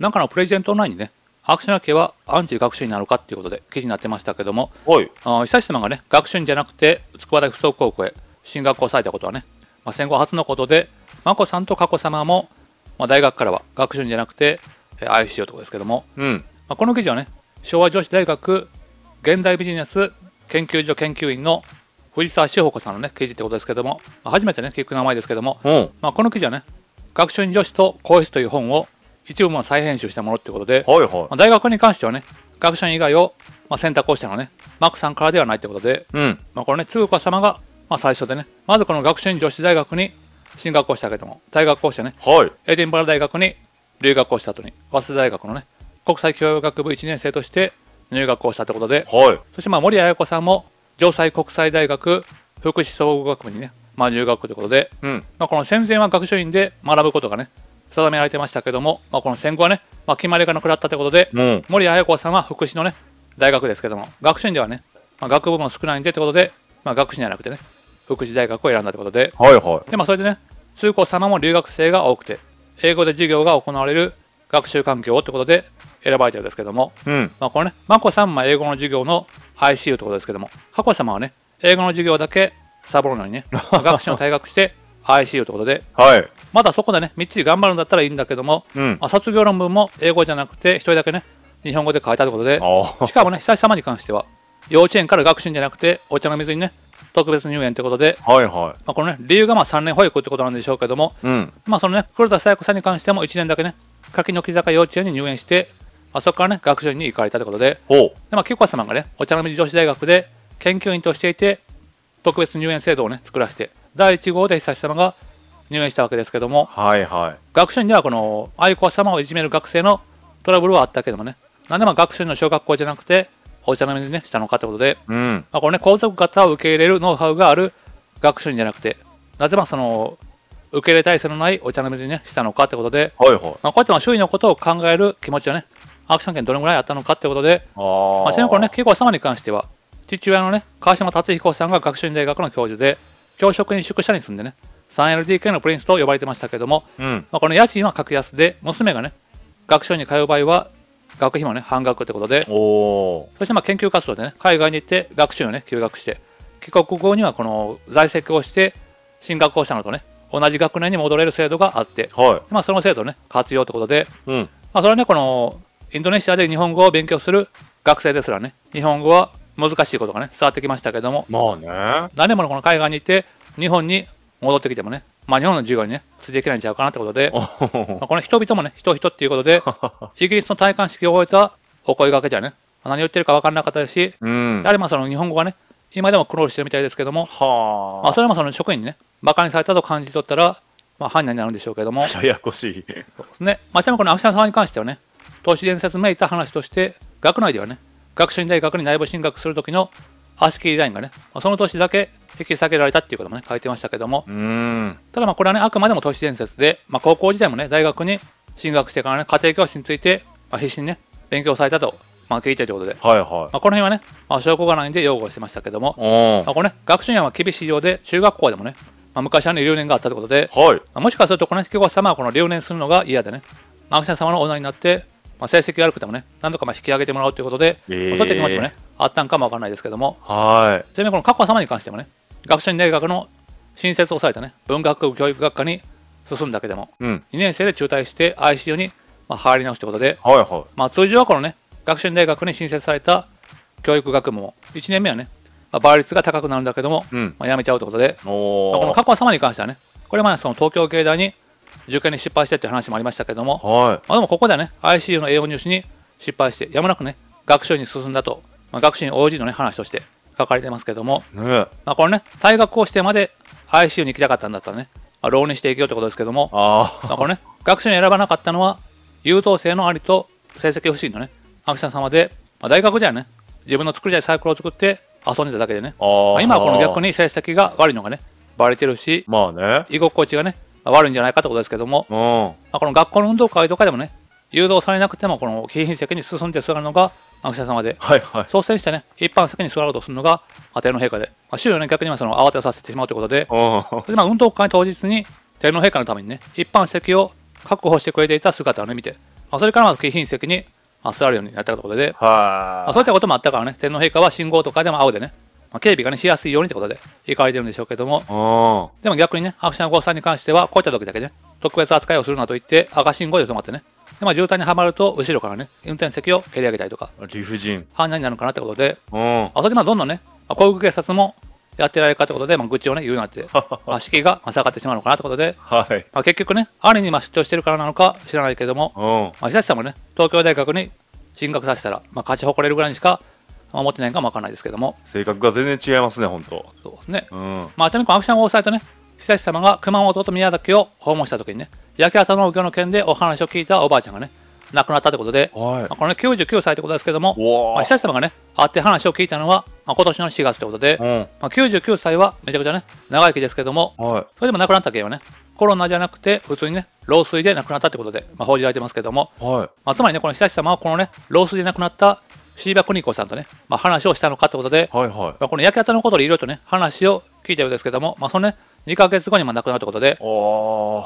なんかのプレゼント内にね、アション家はアンチ学習になるかっていうことで記事になってましたけども、はい、あ久志様がね、学習院じゃなくて、筑波大附属高校へ進学をされたことはね、まあ、戦後初のことで、眞子さんと佳子さまも、まあ、大学からは学習院じゃなくて、えー、ICO とかですけども、うんまあ、この記事はね、昭和女子大学現代ビジネス研究所研究員の藤沢志保子さんのね記事ってことですけども、まあ、初めてね聞く名前ですけども、うん、まあ、この記事はね「学習院女子と皇室」という本を一部も再編集したものってことで、はいはいまあ、大学に関してはね学者以外をまあ選択をしたのねマックさんからではないってことで、うん、まあ、これね通貨様がまあ最初でねまずこの学習院女子大学に進学をしたけども大学をしてね、はい、エディンバラ大学に留学をした後に早稲田大学のね国際教養学部1年生として入学をしたってことで、はい、そしてまあ森綾子さんも城西国際大学福祉総合学部にね、まあ、入学ということで、うん、まあ、この戦前は学習院で学ぶことがね定められてましたけども、まあ、この戦後はね、まあ、決まりがなくなったということで、うん、森綾子さんは福祉のね大学ですけども学士ではね、まあ、学部も少ないんでということで、まあ、学士じゃなくてね福祉大学を選んだということで,、はいはいでまあ、それでね通行様も留学生が多くて英語で授業が行われる学習環境ということで選ばれてるんですけども、うん、まあ、これね眞子さんも英語の授業の ICU ということですけども佳子さまはね英語の授業だけサボるのにね 学習を退学して ICU ということで、はい、まだそこでね、みっちり頑張るんだったらいいんだけども、うん、まあ、卒業論文も英語じゃなくて、一人だけね、日本語で書いたということで、しかもね、久し様に関しては、幼稚園から学習じゃなくて、お茶の水にね、特別入園ということで、はいはいまあ、この、ね、理由がまあ3年保育ってことなんでしょうけども、うん、まあそのね、黒田清子さんに関しても1年だけね、柿の木坂幼稚園に入園して、まあ、そこからね、学習院に行かれたということで、でまあ、菊子様がね、お茶の水女子大学で研究員としていて、特別入園制度をね、作らせて、第1号で久志様が入園したわけですけども、はいはい、学習院ではこの愛子様をいじめる学生のトラブルはあったけどもねなんでまあ学習院の小学校じゃなくてお茶の水に、ね、したのかということで、うん、まあ、これね皇族方を受け入れるノウハウがある学習院じゃなくてなぜまあその受け入れ体制のないお茶の水に、ね、したのかということで、はいはい、まあ、こうやってま周囲のことを考える気持ちはねアクション権どれぐらいあったのかということであ、まあ、ちなみにこね慶子様に関しては父親のね川島達彦さんが学習院大学の教授で教職員宿舎に住んでね 3LDK のプリンスと呼ばれてましたけども、うん、まあ、この家賃は格安で娘がね学習に通う場合は学費もね半額ってことでそしてまあ研究活動でね海外に行って学習をね休学して帰国後にはこの在籍をして進学校者なのとね同じ学年に戻れる制度があって、はい、まあ、その制度をね活用ってことで、うん、まあ、それはねこのインドネシアで日本語を勉強する学生ですらね日本語は難しいことがね、伝わってきましたけども、まあね。誰もこの海外にいて、日本に戻ってきてもね、まあ、日本の授業にね、ついていけないんちゃうかなってことで、まあこの人々もね、人々っていうことで、イギリスの戴冠式を終えたお声がけじゃね、何言ってるか分からなかったですし、うん、やはりまあその日本語がね、今でも苦労してるみたいですけども、はまあ、それもその職員にね、馬鹿にされたと感じ取ったら、まあ、犯人になるんでしょうけども、ややこしい。そうですね。まあ、ちなみにこのャンさんに関してはね、都市伝説めいた話として、学内ではね、学習院大学に内部進学する時の足切りラインがね、その年だけ引き下げられたっていうこともね書いてましたけどもただまあこれはねあくまでも都市伝説で、まあ、高校時代もね大学に進学してからね家庭教師について、まあ、必死にね勉強されたと、まあ、聞いてということで、はいはい、まあ、この辺はね、まあ、証拠がないんで擁護してましたけども、まあ、これね学習院は厳しいようで中学校でもね、まあ、昔はね留年があったということで、はいまあ、もしかするとこの引き越し様はこの留年するのが嫌でね、まあ、秋田様のーになってまあ、成績悪くてもね、何度かまあ引き上げてもらうということで、えー、そういった気持ちもね、あったんかもわからないですけども、はいちなみにこの過去様に関してもね、学習院大学の新設をされたね、文学教育学科に進んだけども、うん、2年生で中退して ICU にまあ入り直すということで、はいはいまあ、通常はこのね、学習院大学に新設された教育学部も、1年目はね、まあ、倍率が高くなるんだけども、うん、まあ、やめちゃうということで、まあ、この過去様に関してはね、これまでその東京芸大に受験に失敗してっていう話もありましたけども、はいまあ、でもここではね ICU の栄養入試に失敗してやむなくね学習に進んだと、まあ、学習に応じるのね話として書かれてますけども、ねまあ、これね退学をしてまで ICU に行きたかったんだったらね、まあ、浪人していけよってことですけどもあ、まあ、これね学習に選ばなかったのは優等生のありと成績不振のね秋田様で、まあ、大学ではね自分の作りたいサイクルを作って遊んでただけでね、まあ、今はこの逆に成績が悪いのがねバレてるし、まあね、居心地がね悪いんじゃないかってことですけども、まあ、この学校の運動会とかでもね誘導されなくてもこの貴賓席に進んで座るのが学者様で、はいはい、率先してね一般席に座ろうとするのが天皇陛下で、まあ、周囲をね逆にその慌てさせてしまうということでで、まあ、運動会当日に天皇陛下のためにね一般席を確保してくれていた姿を、ね、見て、まあ、それから貴賓席にまあ、座るようになったことで、まあ、そういったこともあったからね天皇陛下は信号とかでも青でねまあ、警備がね、しやすいようにってことで、行かれてるんでしょうけども、でも逆にね、白車シ5さんに関しては、こういった時だけね、特別扱いをするなと言って、赤信号で止まってね、でまあ、渋滞にはまると、後ろからね、運転席を蹴り上げたりとか、理不尽。犯罪になるかなってことで、あそれでまあどんどんね、航空警察もやってられるかってことで、まあ、愚痴をね、言うなって、まあ、士気が下がってしまうのかなってことで、はい、まあ、結局ね、ある意味、まあ、出張してるからなのか知らないけども、まあ、久志さんもね、東京大学に進学させたら、まあ、勝ち誇れるぐらいにしかあ、持ってないかもからないですけども性格が全然違いますね本当そうですね、うん、まあ、ちなみにこのアクションを押さえたね久志様が熊本と宮崎を訪問した時にね焼け畑農業の件でお話を聞いたおばあちゃんがね亡くなったということで、はいまあ、これ、ね、99歳ということですけども、まあ、久志様がね会って話を聞いたのは、まあ、今年の4月ということで、うん、まあ、99歳はめちゃくちゃね長生きですけども、はい、それでも亡くなった件はねコロナじゃなくて普通にね老衰で亡くなったということで、まあ、報じられてますけども、はいまあ、つまりねこの久志様はこのね老衰で亡くなった椎葉邦子さんとね、まあ、話をしたのかということで、はいはいまあ、この焼き跡のことでいろいろとね、話を聞いたようですけども、まあ、そのね、2か月後にまあ亡くなるということで、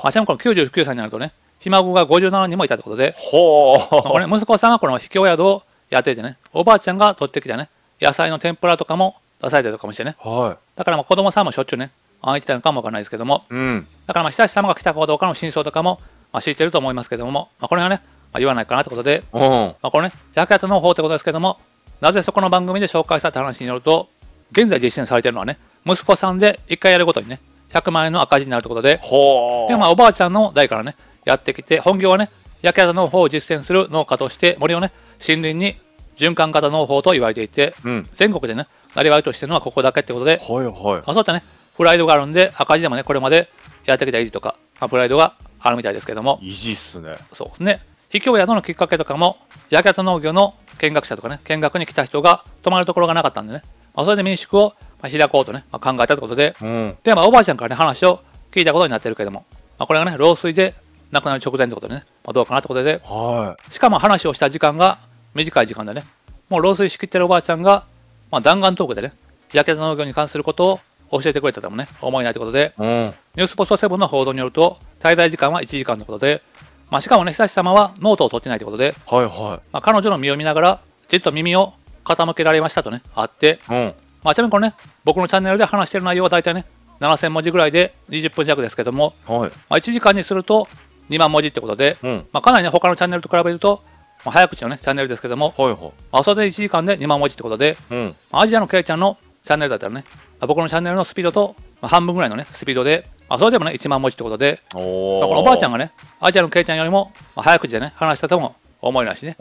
まあ、ちなみにこの99歳になるとね、ひ孫が57人もいたということで、ほまあ、これ、息子さんがこの秘境宿をやっていてね、おばあちゃんが取ってきたね、野菜の天ぷらとかも出されたりとかもしてね、はい、だからまあ子供さんもしょっちゅうね、会いに来たのかもわからないですけども、うん、だからまあ親しさまが来たかどうかの真相とかも、まあ、知ってると思いますけども、まあ、これがね、まあ、言わないかなってことで、うん、まあ、このね、け跡の法ってことですけども、なぜそこの番組で紹介したって話によると、現在実践されてるのはね、息子さんで1回やるごとにね、100万円の赤字になるってことで、でまあ、おばあちゃんの代からね、やってきて、本業はね、焼跡方農法を実践する農家として、森をね、森林に循環型農法と言われていて、うん、全国でね、なりわいとしてるのはここだけってことで、はいはいまあ、そういったね、プライドがあるんで、赤字でもね、これまでやってきた維持とか、まあ、プライドがあるみたいですけども、維持っすね。そうですね。秘境宿のきっかけとかも、焼けた農業の見学者とかね、見学に来た人が泊まるところがなかったんでね、まあ、それで民宿を開こうとね、まあ、考えたということで、うん、で、まあ、おばあちゃんからね、話を聞いたことになってるけども、まあ、これがね、老衰で亡くなる直前ってことでね、まあ、どうかなってことで、はい、しかも話をした時間が短い時間でね、もう老衰しきってるおばあちゃんが、まあ、弾丸トークでね、焼けた農業に関することを教えてくれたともね、思えないということで、うん、ニュースポスト7の報道によると、滞在時間は1時間ということで、まあ、しかもね久志様はノートを取ってないということで、はいはいまあ、彼女の身を見ながらじっと耳を傾けられましたとねあって、うんまあ、ちなみにこれね僕のチャンネルで話してる内容は大体ね7000文字ぐらいで20分弱ですけども、はいまあ、1時間にすると2万文字ってことで、うん、まあ、かなりね他のチャンネルと比べると、まあ、早口のねチャンネルですけども、はいはいまあ、それで1時間で2万文字ってことで、うん、アジアのケイちゃんのチャンネルだったらね僕のチャンネルのスピードとまあ、半分ぐらいのねスピードで、まあ、それでもね1万文字ってことで、まあ、このおばあちゃんがねアジアのケイちゃんよりも、まあ、早口でね話したとも思いないしね、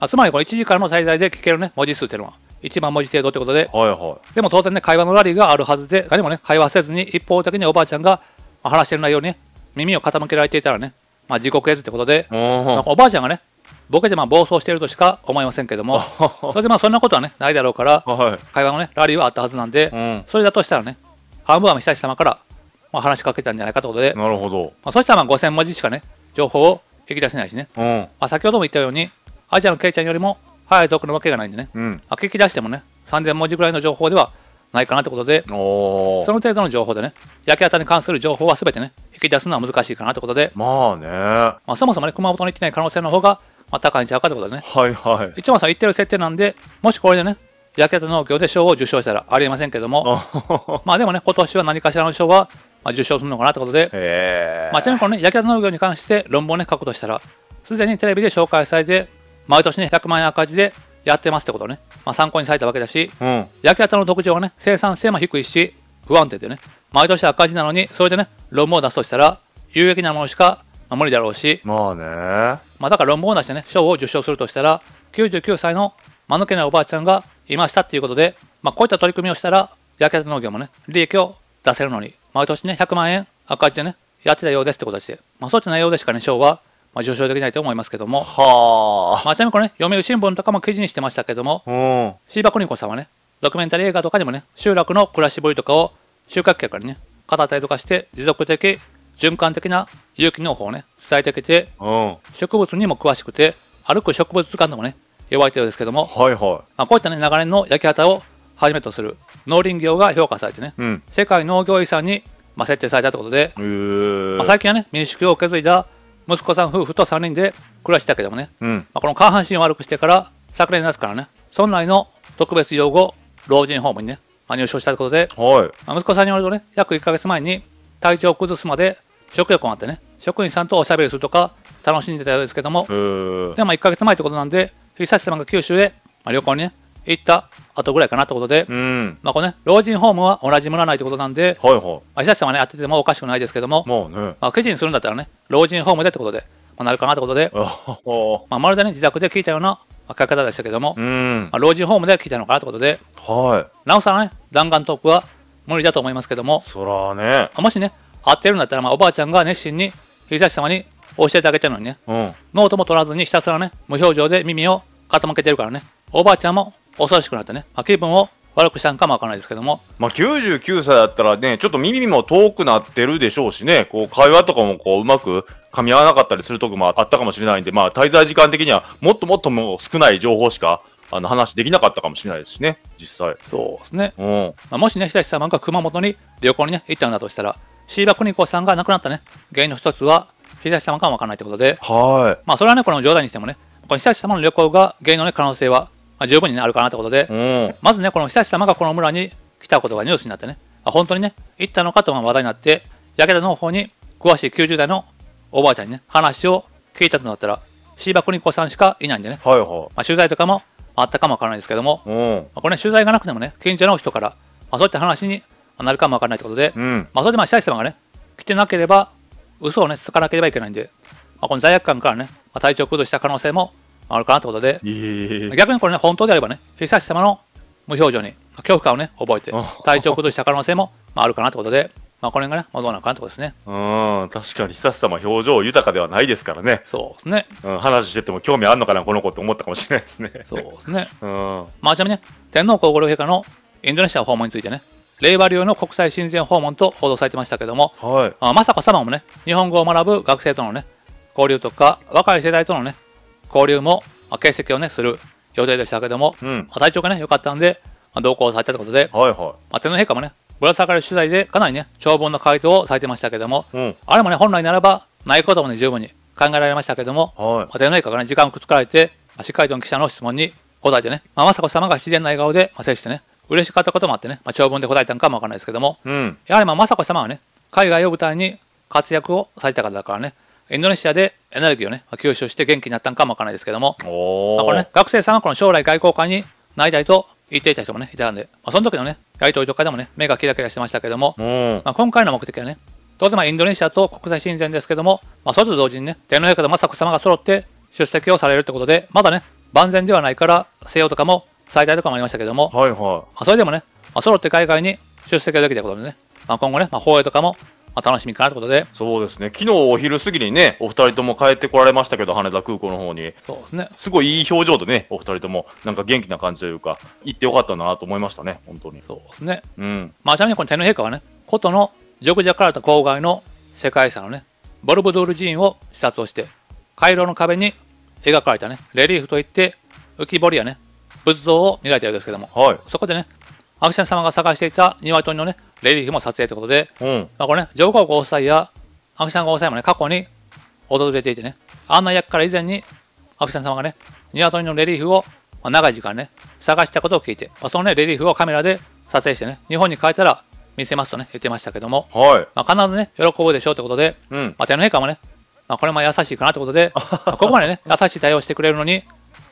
あつまりこの1時間の最大で聞けるね文字数っていうのは1万文字程度ってことで、はいはい、でも当然ね会話のラリーがあるはずで何もね会話せずに一方的におばあちゃんが話してる内容に、ね、耳を傾けられていたらね、まあ、地獄絵図ってことで、まあ、おばあちゃんがねボケてまあ暴走しているとしか思いませんけども それでまあそんなことはねないだろうから、はい、会話のねラリーはあったはずなんで、うん、それだとしたらね半分は久石様から、まあ、話しかけたんじゃないかということで、なるほど。まあ、そしたらまあ5000文字しかね、情報を引き出せないしね。うん、まあ、先ほども言ったように、アジアのケイちゃんよりも早いくのわけがないんでね、うん、まあ、聞き出してもね、3000文字ぐらいの情報ではないかなということで、その程度の情報でね、焼き方に関する情報は全てね、引き出すのは難しいかなということで、まあね、まあ、そもそもね、熊本に行ってない可能性の方が、まあ、高いんちゃうかということでね、はいはい。一番さん言ってる設定なんで、もしこれでね、焼けた農業で賞を受賞したらありえませんけども、まあでもね、今年は何かしらの賞は受賞するのかなってことで、まあ、ちなみにこの、ね、焼けた農業に関して論文を、ね、書くとしたら、すでにテレビで紹介されて、毎年ね、100万円赤字でやってますってことね、まあ、参考にされたわけだし、うん、焼きたの特徴はね、生産性も低いし、不安定でね、毎年赤字なのに、それでね、論文を出すとしたら、有益なものしか無理だろうし、まあね、まあ、だから論文を出してね、賞を受賞するとしたら、99歳の間抜けないおばあちゃんがいましたっていうことで、まあ、こういった取り組みをしたら、焼けた農業もね、利益を出せるのに、毎年ね、100万円赤字でね、やってたようですってことでして、まあ、そういった内容でしかね、賞は、まあ、受賞できないと思いますけども、はまあ、ちなみにこれね、読売新聞とかも記事にしてましたけども、椎葉邦子さんはね、ドキュメンタリー映画とかにもね、集落の暮らしぶりとかを収穫客からね、語ったりとかして、持続的、循環的な有機農法をね、伝えてきて、植物にも詳しくて、歩く植物図鑑でもね、呼ばれてるんですけども、はいはい、まあ、こういった、ね、長年の焼き畑をはじめとする農林業が評価されてね、うん、世界農業遺産に、まあ、設定されたということで、まあ、最近はね民宿を受け継いだ息子さん夫婦と3人で暮らしてたけどもね、うん、まあ、この下半身を悪くしてから昨年夏からね村内の特別養護老人ホームにね、まあ、入所したということで、はいまあ、息子さんによるとね約1か月前に体調を崩すまで食欲もあってね職員さんとおしゃべりするとか楽しんでたようですけどもで、も1か月前ってことなんで久志様が九州へ、まあ、旅行にね、行った後ぐらいかなってことで、うん、まあこね、老人ホームは同じ村内ってことなんで、はいはい、まあ、久志様ね、やっててもおかしくないですけども、もね、まあ記事にするんだったらね、老人ホームでってことで、まあ、なるかなってことで、まあ、まるでね、自宅で聞いたような書き方でしたけども、うん、まあ、老人ホームで聞いたのかなってことで、はい、なおさらね、弾丸トークは無理だと思いますけども、そらね、もしね、合ってるんだったら、まあ、おばあちゃんが熱心に久志様に教えてあげてるのにね、うん、ノートも取らずにひたすらね、無表情で耳を傾けてるからね、おばあちゃんも恐ろしくなってね、まあ、気分を悪くしたんかもわからないですけども。まあ、99歳だったらね、ちょっと耳も遠くなってるでしょうしね、こう、会話とかもこう、うまく噛み合わなかったりするとこもあったかもしれないんで、まあ、滞在時間的にはもっともっともう少ない情報しか、あの、話できなかったかもしれないですしね、実際。そうですね。うん。まあ、もしね、久様が熊本に旅行にね、行ったんだとしたら、椎葉邦子さんが亡くなったね、原因の一つは、久石様かもわからないってことで、はい。まあ、それはね、この冗談にしてもね、この久志様の旅行が原因の、ね、可能性は、まあ、十分に、ね、あるかなということで、まずね、この久志様がこの村に来たことがニュースになってね、あ本当にね、行ったのかと話題になって、焼けたの方に詳しい90代のおばあちゃんにね、話を聞いたとなったら、柴邦子さんしかいないんでね、はいはい、まあ、取材とかもあったかもわからないですけども、まあ、これ、ね、取材がなくてもね、近所の人から、まあ、そういった話になるかもわからないということで、うん、まあ、それでまあ久様がね、来てなければ、嘘をね、つかなければいけないんで、まあ、この罪悪感からね、まあ、体調崩した可能性もあるかなってことで、逆にこれね、本当であればね、久災者様の無表情に、恐怖感をね、覚えて、体調崩した可能性もあるかなってことで、まあ、こ辺がね、まあ、どうなのかなってことですね。うん、確かに、久し様、表情豊かではないですからね。そうですね。うん、話してても興味あるのかな、この子って思ったかもしれないですね。そうですね。うん。まあ、ちなみに、ね、天皇皇后両陛下のインドネシア訪問についてね、令和流の国際親善訪問と報道されてましたけども、はい、あ雅子様もね、日本語を学ぶ学生とのね、交流とか、若い世代とのね、交流も、まあ、形跡をね、する予定でしたけども、うん、まあ、体調がね、良かったんで、まあ、同行されたということで、はいはい、まあ、天皇陛下もね、ぶら下がる取材でかなりね、長文の回答をされてましたけども、うん、あれもね、本来ならば、ないこともね、十分に考えられましたけども、はい、まあ、天皇陛下がね、時間をくつかられて、まあ、しっかりと記者の質問に答えてね、まあ、雅子様が自然な笑顔で、まあ、接してね、嬉しかったこともあってね、まあ、長文で答えたんかもわからないですけども、うん、やはりまあ雅子様はね、海外を舞台に活躍をされた方だからね、インドネシアでエネルギーをね、吸収して元気になったんかもわからないですけども、まあ、これね、学生さんがこの将来外交官になりたいと言っていた人もね、いたんで、まあ、その時のね、やりととかでもね、目がキラキラしてましたけども、まあ、今回の目的はね、当然まあインドネシアと国際親善ですけども、まあ、それと同時にね、天皇陛下と雅子様が揃って出席をされるということで、まだね、万全ではないから西洋とかも最大とかもありましたけども、はいはいまあ、それでもね、まあ、揃って海外に出席ができたことでね、まあ、今後ね、まあ、放映とかもまあ、楽しみかなということでそうですね昨日お昼過ぎにねお二人とも帰ってこられましたけど羽田空港の方にそうですねすごいいい表情でねお二人ともなんか元気な感じというか行ってよかったなと思いましたね本当にそうですね、うんまあ、ちなみにこの天皇陛下はね古都のジョグジャカルタ郊外の世界遺産のねボルブドール寺院を視察をして回廊の壁に描かれたねレリーフといって浮き彫りやね仏像を磨いたようですけども、はい、そこでねアクシャン様が探していた鶏のねレリーフも撮影ということで、うん、まあ、これね、上皇ご夫妻やアクさんがご夫妻もね、過去に訪れていてね、案内役から以前に阿久さん様がね、鶏のレリーフを、まあ、長い時間ね、探したことを聞いて、まあ、そのね、レリーフをカメラで撮影してね、日本に帰ったら見せますとね、言ってましたけども、はい、まあ、必ずね、喜ぶでしょうということで、うん、まあ、天皇陛下もね、まあ、これも優しいかなということで、ここまでね、優しい対応してくれるのに、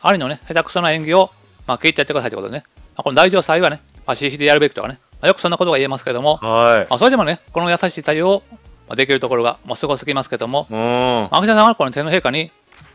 兄のね、下手くそな演技を、まあ、聞いてやってくださいということでね、まあ、この大城祭はね、まあ、CC でやるべきとかね、よくそんなことが言えますけども、はいまあ、それでもねこの優しい対応をできるところが、まあ、すごすぎますけども、う秋田さんはこの天皇陛下に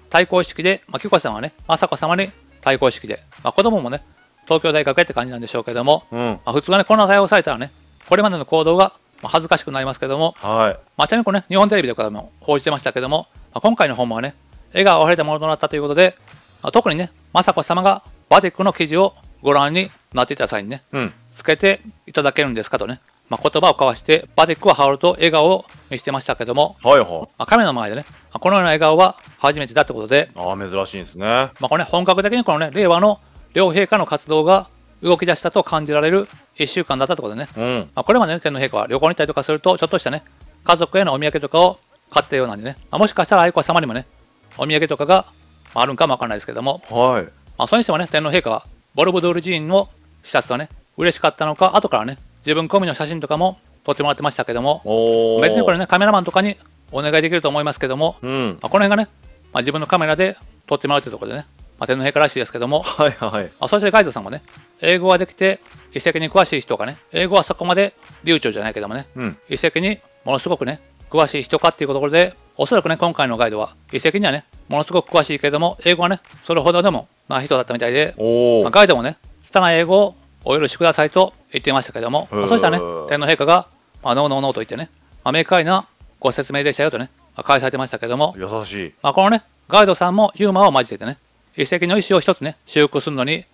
対抗意識で、まあ、紀子さんはね雅子様に対抗意識で、まあ、子供もね東京大学へって感じなんでしょうけども、うん、まあ、普通はねこんな対応されたらねこれまでの行動が恥ずかしくなりますけども、はいまあ、ちなみにこれ、ね、日本テレビとかでも報じてましたけども、まあ、今回の本もはね笑顔あふれたものとなったということで、まあ、特にね雅子様がバティックの記事をご覧になっていた際にね、うん、つけていただけるんですかとね、まあ、言葉を交わして、バディックは羽織ると笑顔を見せてましたけども、はいはまあ、カメラの前でね、まあ、このような笑顔は初めてだってことで、あ珍しいですね。まあ、これ、ね、本格的にこのね、令和の両陛下の活動が動き出したと感じられる1週間だったいうことでね、うん、まあ、これまで、ね、天皇陛下は旅行に行ったりとかすると、ちょっとしたね、家族へのお土産とかを買ったようなんでね、まあ、もしかしたら愛子様にもね、お土産とかがあるんかもわからないですけども、はいまあ、それにしてもね、天皇陛下はボルブドール寺院の視察はね、嬉しかったのか、後からね、自分込みの写真とかも撮ってもらってましたけども、別にこれね、カメラマンとかにお願いできると思いますけども、うん、まあ、この辺がね、まあ、自分のカメラで撮ってもらうというところでね、まあ、天皇陛下らしいですけども、はいはい、あそしてガイドさんもね、英語はできて、遺跡に詳しい人がね、英語はそこまで流暢じゃないけどもね、うん、遺跡にものすごくね、詳しい人かっていうところで、おそらくね、今回のガイドは遺跡にはね、ものすごく詳しいけれども、英語はね、それほどでもまあ人だったみたいで、まあ、ガイドもね、拙い英語をお許しくださいと言っていましたけれども、まあ、そうしたらね、天皇陛下が、まあ、ノーノーノーと言ってね、まあ、明快なご説明でしたよとね、まあ、返されてましたけれども、優しい。まあ、このね、ガイドさんもユーマを交えてね、一跡の意思を一つね、修復するのに、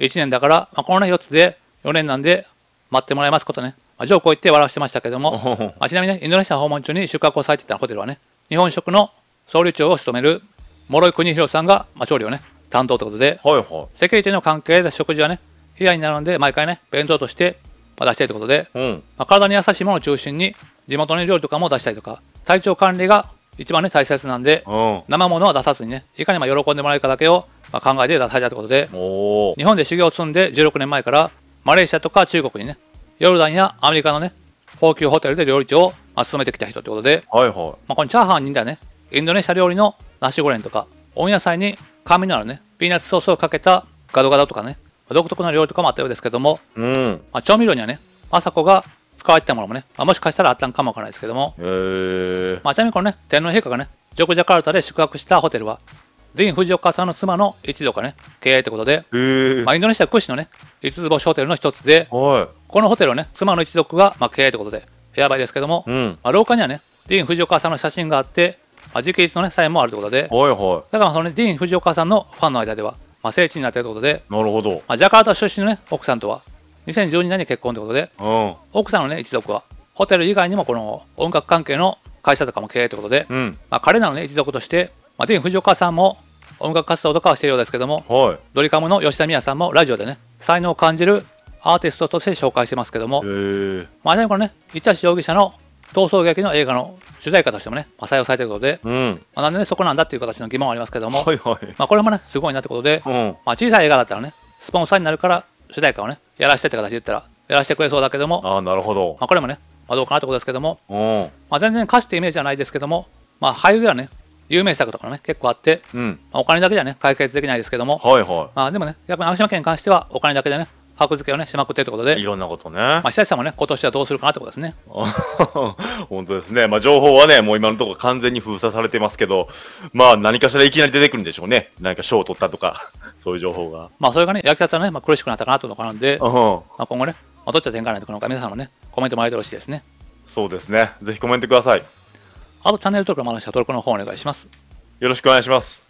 1年だから、まあ、このね、4つで4年なんで、待ってもらいますことね、まあ、ジョークを言って笑わせてましたけども、まあ、ちなみに、ね、インドネシア訪問中に宿泊をされていたホテルはね、日本食の総理長を務める諸井邦弘さんが、まあ、調理をね、担当ということで、はいはいセキュリティの関係で食事はね、部屋になるので、毎回ね、弁当としてまあ出したいということで、うんまあ、体に優しいものを中心に、地元の料理とかも出したりとか、体調管理が一番ね、大切なんで、うん生ものは出さずにね、いかにまあ喜んでもらえるかだけを、まあ、考えて出されたということで、おお日本で修行を積んで16年前からマレーシアとか中国にねヨルダンやアメリカのね高級ホテルで料理長をまあ進めてきた人ってことで、はいはいまあ、このチャーハンにだねインドネシア料理のナシゴレンとか、温野菜に甘味のあるね、ピーナッツソースをかけたガドガドとかね、独特の料理とかもあったようですけども、うん、まあ、調味料にはね、政子が使われてたものもね、まあ、もしかしたらあったんかもわからないですけども、まあ、ちなみにこのね、天皇陛下がね、ジョクジャカルタで宿泊したホテルは、ディーン・フジオカさんの妻の一族がね、経営ってことで、まあ、インドネシア屈指のね、五つ星ホテルの一つで、このホテルをね、妻の一族がまあ経営ってことで、やばいですけども、うん、まあ、廊下にはね、ディーン・フジオカさんの写真があって、自給率の、ね、差異もあるということで、はいはい、だからその、ディーン・フジオカさんのファンの間では、まあ、聖地になっているということで、なるほど、まあ、ジャカルタ出身の、ね、奥さんとは、2012年に結婚ということで、うん、奥さんの、ね、一族は、ホテル以外にもこの音楽関係の会社とかも経営ということで、うん、まあ、彼らの、ね、一族として、まあ、ディーン・フジオカさんも音楽活動とかはしているようですけども、はい、ドリカムの吉田美也さんもラジオでね、才能を感じるアーティストとして紹介してますけども、まさにこのね、一橋容疑者の逃走劇の映画の主題歌としてもね、まあ、採用されてることで、うん、まあ、なんでねそこなんだっていう形の疑問はありますけども、はいはい、まあ、これもねすごいなってことで、うん、まあ、小さい映画だったらねスポンサーになるから主題歌をねやらしてって形で言ったらやらせてくれそうだけどもあなるほど、まあ、これもね、まあ、どうかなってことですけども、うん、まあ、全然歌手ってイメージじゃないですけども、まあ、俳優ではね有名作とかね結構あって、まあ、お金だけじゃね解決できないですけども、はいはいまあ、でもね逆に青島県に関してはお金だけでね箔付けをねしまくってってことでいろんなことね、まあ、久石さんもね今年はどうするかなってことですね 本当ですね、まあ、情報はねもう今のところ完全に封鎖されてますけどまあ何かしらいきなり出てくるんでしょうね何か賞を取ったとか そういう情報がまあそれがね役立つね、まあ、苦しくなったかなとかなんで、うん、まあ、今後ね、まあ、どっちが展開なのか皆さんのねコメントもらえてほしいですねそうですねぜひコメントくださいあとチャンネル登録もあるし登録の方お願いしますよろしくお願いします